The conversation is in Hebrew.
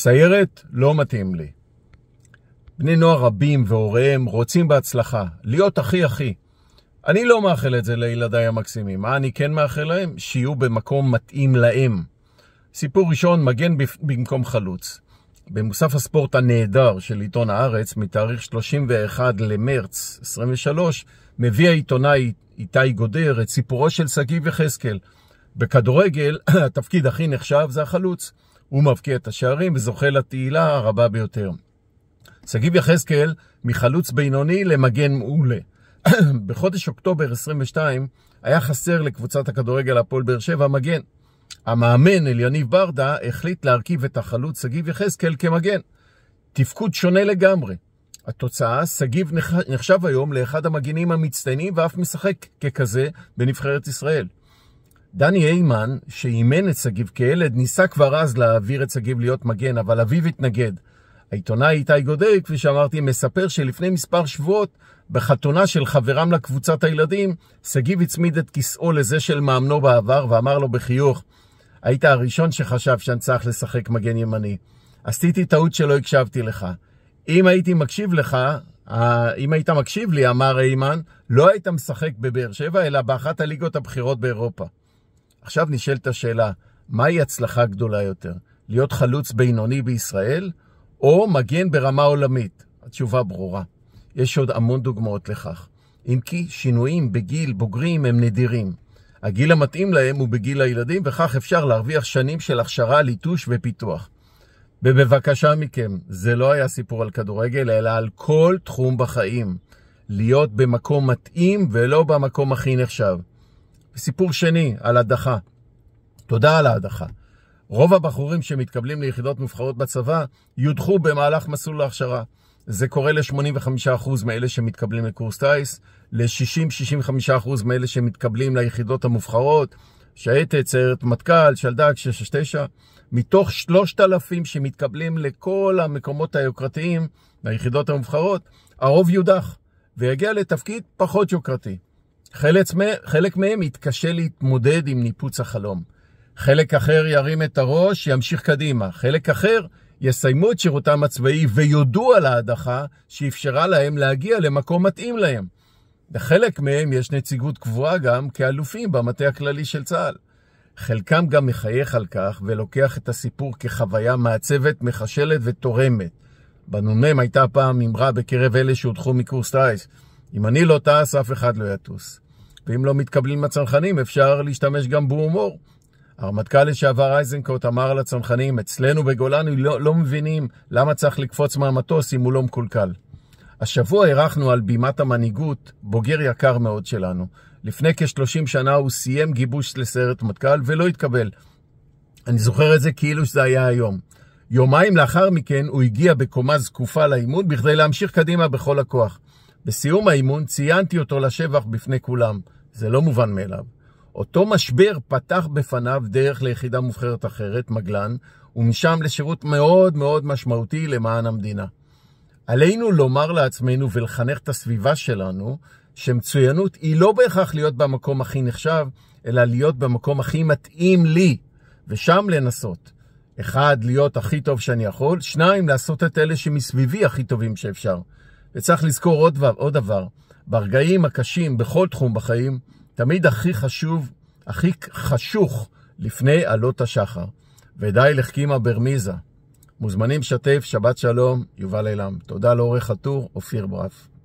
סיירת לא מתאים לי. בני נוער רבים והוריהם רוצים בהצלחה, להיות הכי הכי. אני לא מאחל את זה לילדיי המקסימים. מה אני כן מאחל להם? שיהיו במקום מתאים להם. סיפור ראשון, מגן במקום חלוץ. במוסף הספורט הנהדר של עיתון הארץ, מתאריך 31 למרץ 23, מביא העיתונאי איתי גודר את סיפורו של שגיב יחזקאל. בכדורגל, התפקיד הכי נחשב זה החלוץ. הוא מבקיע את השערים וזוכה לתהילה הרבה ביותר. שגיב יחזקאל מחלוץ בינוני למגן מעולה. בחודש אוקטובר 22 היה חסר לקבוצת הכדורגל הפועל באר שבע מגן. המאמן אליניב ברדה החליט להרכיב את החלוץ שגיב יחזקאל כמגן. תפקוד שונה לגמרי. התוצאה, שגיב נחשב היום לאחד המגנים המצטיינים ואף משחק ככזה בנבחרת ישראל. דני היימן, שאימן את שגיב כילד, ניסה כבר אז להעביר את שגיב להיות מגן, אבל אביו התנגד. העיתונאי איתי גודל, כפי שאמרתי, מספר שלפני מספר שבועות, בחתונה של חברם לקבוצת הילדים, שגיב הצמיד את כיסאו לזה של מאמנו בעבר, ואמר לו בחיוך, היית הראשון שחשב שאני צריך לשחק מגן ימני. עשיתי טעות שלא הקשבתי לך. אם הייתי מקשיב לך, אה, אם היית מקשיב לי, אמר איימן, לא היית משחק בבאר שבע, אלא באחת הליגות הבכירות באירופה. עכשיו נשאלת השאלה, מהי הצלחה גדולה יותר? להיות חלוץ בינוני בישראל, או מגן ברמה עולמית? התשובה ברורה. יש עוד המון דוגמאות לכך. אם כי שינויים בגיל בוגרים הם נדירים. הגיל המתאים להם הוא בגיל הילדים, וכך אפשר להרוויח שנים של הכשרה, ליטוש ופיתוח. ובבקשה מכם, זה לא היה סיפור על כדורגל, אלא על כל תחום בחיים. להיות במקום מתאים ולא במקום הכי נחשב. סיפור שני על הדחה. תודה על ההדחה. רוב הבחורים שמתקבלים ליחידות מובחרות בצבא יודחו במהלך מסלול להכשרה. זה קורה ל-85% מאלה שמתקבלים לקורס טיס, ל-60-65% מאלה שמתקבלים ליחידות המובחרות, שייטת, סיירת מטכ"ל, שלדג, 669. מתוך 3,000 שמתקבלים לכל המקומות היוקרתיים, ליחידות המובחרות, הרוב יודח, ויגיע לתפקיד פחות יוקרתי. חלק, חלק מהם יתקשה להתמודד עם ניפוץ החלום. חלק אחר ירים את הראש, ימשיך קדימה. חלק אחר יסיימו את שירותם הצבאי ויודו על ההדחה שאפשרה להם להגיע למקום מתאים להם. לחלק מהם יש נציגות קבועה גם כאלופים במטה הכללי של צה"ל. חלקם גם מחייך על כך ולוקח את הסיפור כחוויה מעצבת, מחשלת ותורמת. בנ"מ הייתה פעם אמרה בקרב אלה שהודחו מקורס טייס. אם אני לא טס, אף אחד לא יטוס. ואם לא מתקבלים הצנחנים, אפשר להשתמש גם בהומור. הרמטכ"ל לשעבר אייזנקוט אמר לצנחנים, אצלנו בגולני לא, לא מבינים למה צריך לקפוץ מהמטוס אם הוא לא מקולקל. השבוע אירחנו על בימת המנהיגות בוגר יקר מאוד שלנו. לפני כ-30 שנה הוא סיים גיבוש לסיירת מטכ"ל ולא התקבל. אני זוכר את זה כאילו שזה היה היום. יומיים לאחר מכן הוא הגיע בקומה זקופה לאימון בכדי להמשיך קדימה בכל הכוח. בסיום האימון ציינתי אותו לשבח בפני כולם. זה לא מובן מאליו. אותו משבר פתח בפניו דרך ליחידה מובחרת אחרת, מגלן, ומשם לשירות מאוד מאוד משמעותי למען המדינה. עלינו לומר לעצמנו ולחנך את הסביבה שלנו שמצוינות היא לא בהכרח להיות במקום הכי נחשב, אלא להיות במקום הכי מתאים לי, ושם לנסות. אחד, להיות הכי טוב שאני יכול, שניים, לעשות את אלה שמסביבי הכי טובים שאפשר. וצריך לזכור עוד דבר, עוד דבר, ברגעים הקשים, בכל תחום בחיים, תמיד הכי חשוב, הכי חשוך לפני עלות השחר. ודי לחכימה ברמיזה. מוזמנים שתף, שבת שלום, יובל אלעם. תודה לאורך הטור, אופיר ברף.